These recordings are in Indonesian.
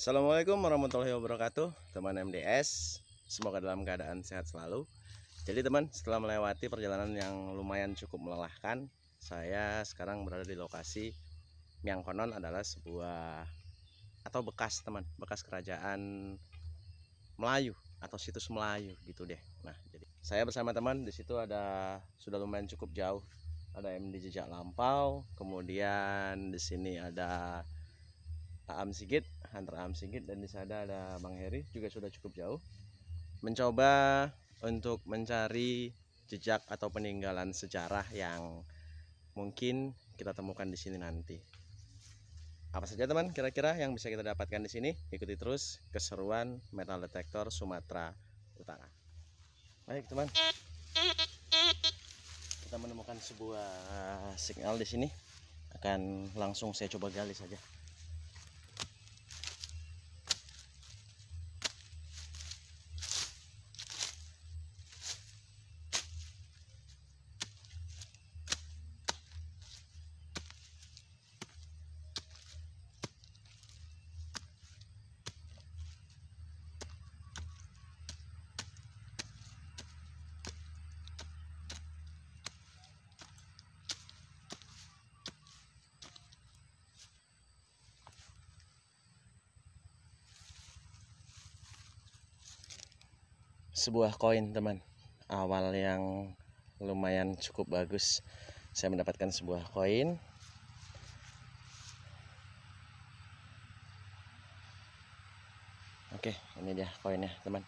Assalamualaikum warahmatullahi wabarakatuh Teman MDS Semoga dalam keadaan sehat selalu Jadi teman setelah melewati perjalanan yang lumayan cukup melelahkan Saya sekarang berada di lokasi Yang konon adalah sebuah Atau bekas teman Bekas kerajaan Melayu atau situs Melayu gitu deh. Nah, jadi saya bersama teman di situ ada sudah lumayan cukup jauh. Ada MD Jejak Lampau, kemudian di sini ada Taam Sigit, antara Am dan di sana ada Bang Heri juga sudah cukup jauh mencoba untuk mencari jejak atau peninggalan sejarah yang mungkin kita temukan di sini nanti. Apa saja teman kira-kira yang bisa kita dapatkan di sini? Ikuti terus keseruan Metal Detector Sumatera Utara. Baik teman, kita menemukan sebuah signal di sini. Akan langsung saya coba gali saja. sebuah koin teman awal yang lumayan cukup bagus saya mendapatkan sebuah koin oke ini dia koinnya teman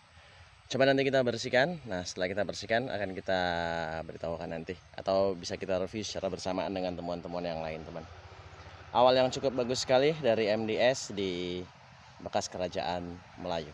coba nanti kita bersihkan nah setelah kita bersihkan akan kita beritahukan nanti atau bisa kita review secara bersamaan dengan temuan-temuan yang lain teman awal yang cukup bagus sekali dari MDS di bekas kerajaan Melayu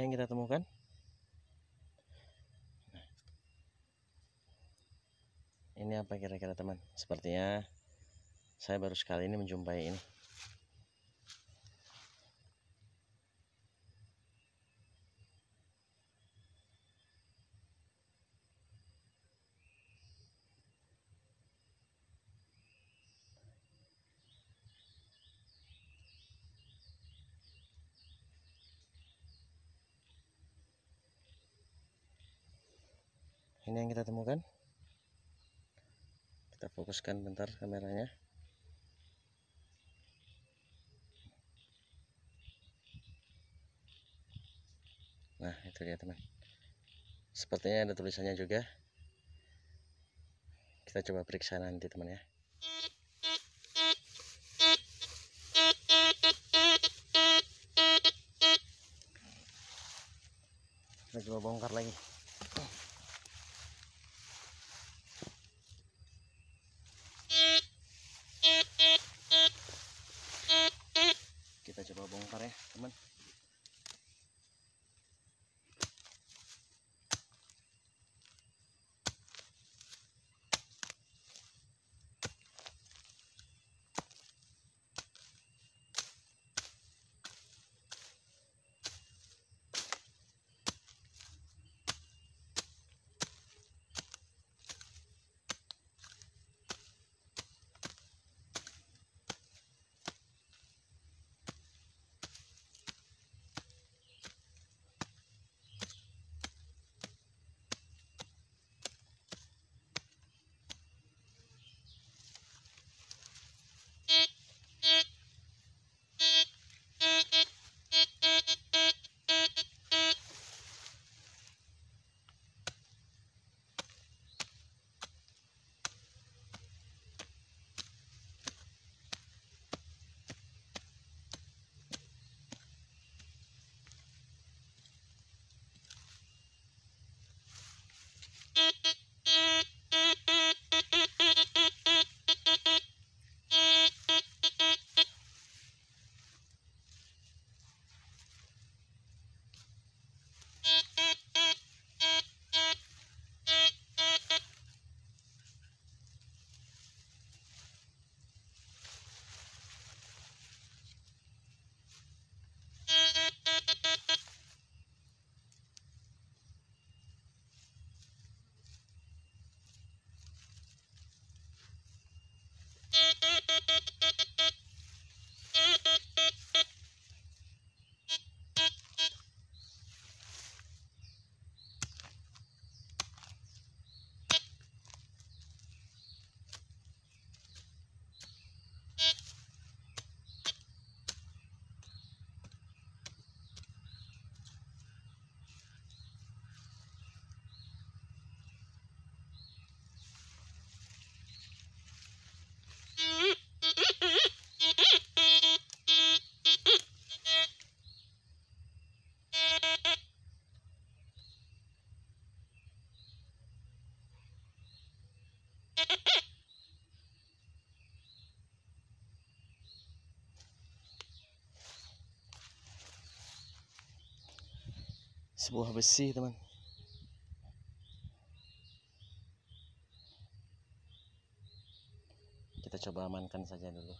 yang kita temukan ini apa kira-kira teman sepertinya saya baru sekali ini menjumpai ini ini yang kita temukan kita fokuskan bentar kameranya nah itu dia teman sepertinya ada tulisannya juga kita coba periksa nanti teman ya kita coba bongkar lagi sebuah besi teman kita coba amankan saja dulu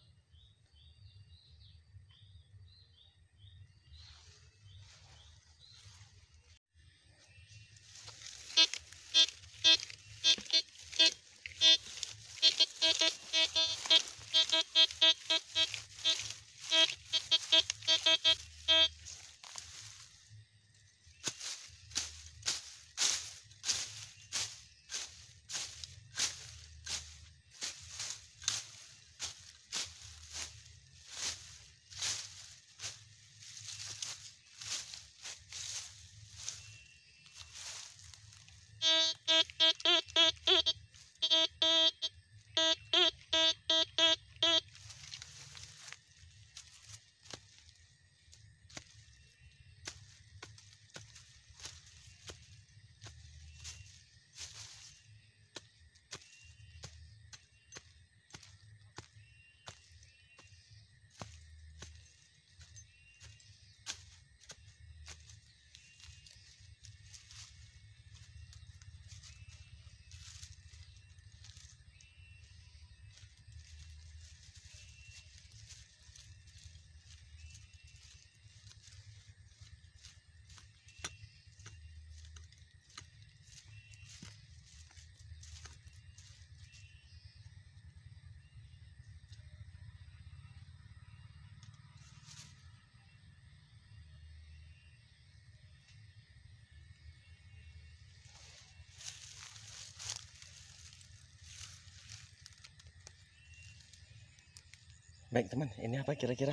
Baik teman, ini apa kira-kira?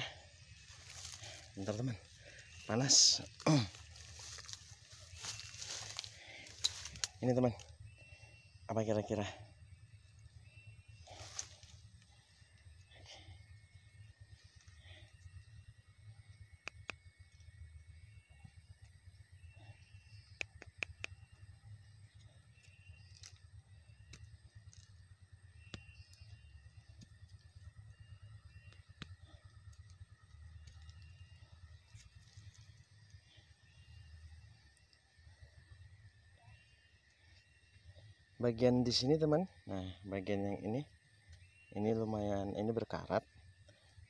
Bentar teman, panas. ini teman, apa kira-kira? bagian di sini teman nah bagian yang ini ini lumayan ini berkarat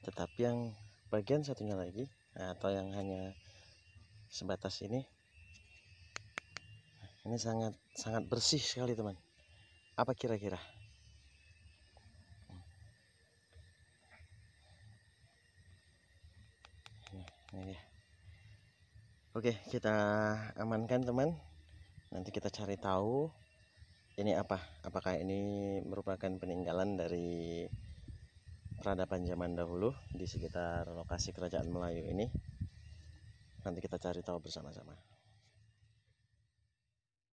tetapi yang bagian satunya lagi nah, atau yang hanya sebatas ini nah, ini sangat sangat bersih sekali teman apa kira-kira nah, Oke, kita amankan teman. Nanti kita cari tahu ini apa? Apakah ini merupakan peninggalan dari peradaban zaman dahulu di sekitar lokasi kerajaan Melayu ini? Nanti kita cari tahu bersama-sama.